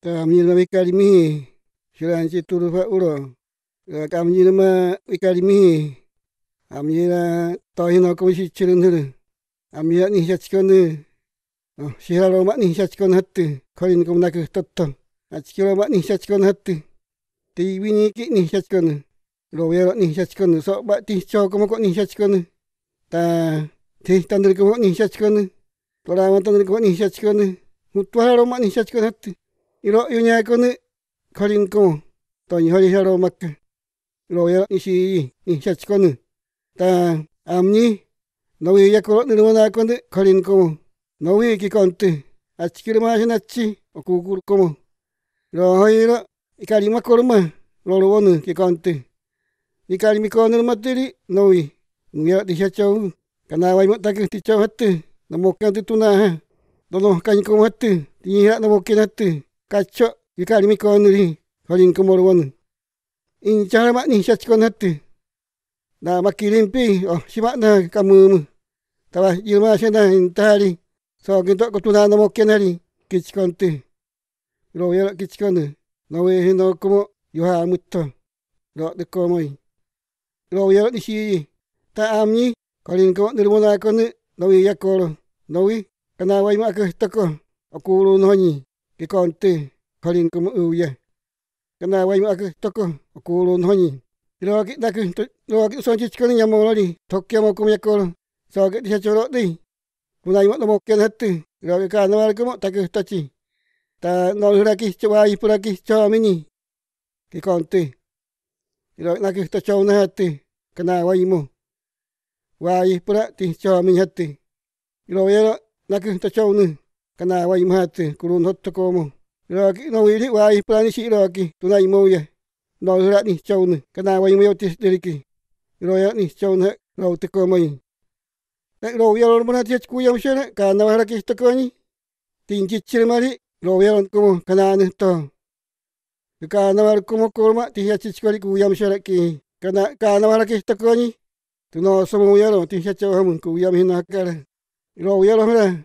t a m i n a w i k a l i m i h i s h i l a n c i t u r u f a uro kaminama w i k a l i m i h i amira tojinokumi x i c h i r i n h i r i amira ni h i xachikoni h i r a r o m a n i h i x a c h i k o n i h a t t u k o r i n i k o m i n a k i j toto achikiroma'ni h i x a c h i k o n i h a t t u tiwiniki'ni h i xachikoni l o w i a r o n i h i xachikoni s o b a t i j chokomoko'ni h i xachikoni ta t e h i t a n d i r i k o m o n i h i xachikoni toramantanirikomo'ni d h i xachikoni h u t u a j a r o m a n i h i x a c h i k o n i h a t t u Iro yunya ko ni karin ko to ni hori haro mak. Iro ya ishi ni shach ko ni. Ta amni no wi ya ko ni no na ko ni karin ko no wi ki kon te. Achikir ma hina chi o ku kur ko mo. Ro hoi ro ikari ma ko ro ma ro ro wonu ki kon te. Ikari mi ko ni ma te ri no wi. Ngira di shach o. Kana wai mo ta ki ti chau hat te. No mo kan te tu na ha. Dono kan ko mo hat te. Ti ni ha no mo ki na te. Kaco ika mi ko nuri horin ko morwon. In cara mak ni syaci ko nati. Na maki limpi oh simak na kamu. Tawa ilma sena intari. So gintok ko tuna na mokin hari. Kitsikon ti. Ro yelak kitsikon. Na wehe no kumo yuha mutto. Ro deko moi. Ro yelak ni sii. Ta amni. Kolin ko nirmona ko ni. Nawi yakoro. Nawi. Kana wai mak ke toko. Aku ulun honyi. kikonti kalin kumu uye kana wai m a k e toku k u l o n honi l o w a k i daku lawaki s o n h i chikani n y a m o l o n i t o k k y mo kumya kolo s a a k e t i h a choro ti kunai mo mo ken hatti ro w a k i kana wal kumu taku tachi ta nolhuraki chwai puraki chomini kikonti l o w a i naku to chona h a t i kana wai mo wai pura ti chomini hatti l o w a k i naku to c h o n i kana wai mahate kurun hotto komo raki no wiri wai plani si raki tunai moya no ra ni chaun kana wai moyo tis deriki roya ni chaun he rau te komai na roya lor mona tiet kuyam shene kana wai raki sto koni tinji chirmari roya lon komo kana ne to kana war komo kolma ti ya chichkori kuyam shene ki kana kana wai raki sto koni tuno somo yaro ti ya chaun kuyam hinakara roya lor mona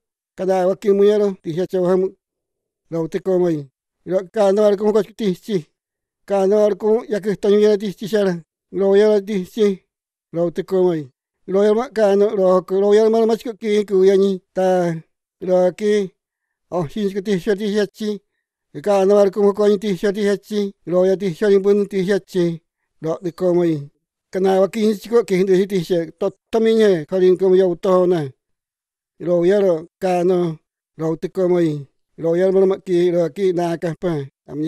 cái wa ki muya ro ti ya chau ham lo te ko mai ro ka no ar ko ko ti si ka no ar ko ya ke to ya ti si sara lo ya ti si lo te ko mai rồi mà ma ka rồi rồi ko lo mất cái ma ki ki ku ta rồi cái o xin cái ti si ti ya chi ka no ar ko ko thì ti si ti ya chi lo ya thì si ni bun ti ya chi lo te ko mai kana wa ki ni ko ki hin ti si to to mi ne ka rin ko ya to na ro ya ro ka no ro te ko moi ro ya ki ro ki na ka pa am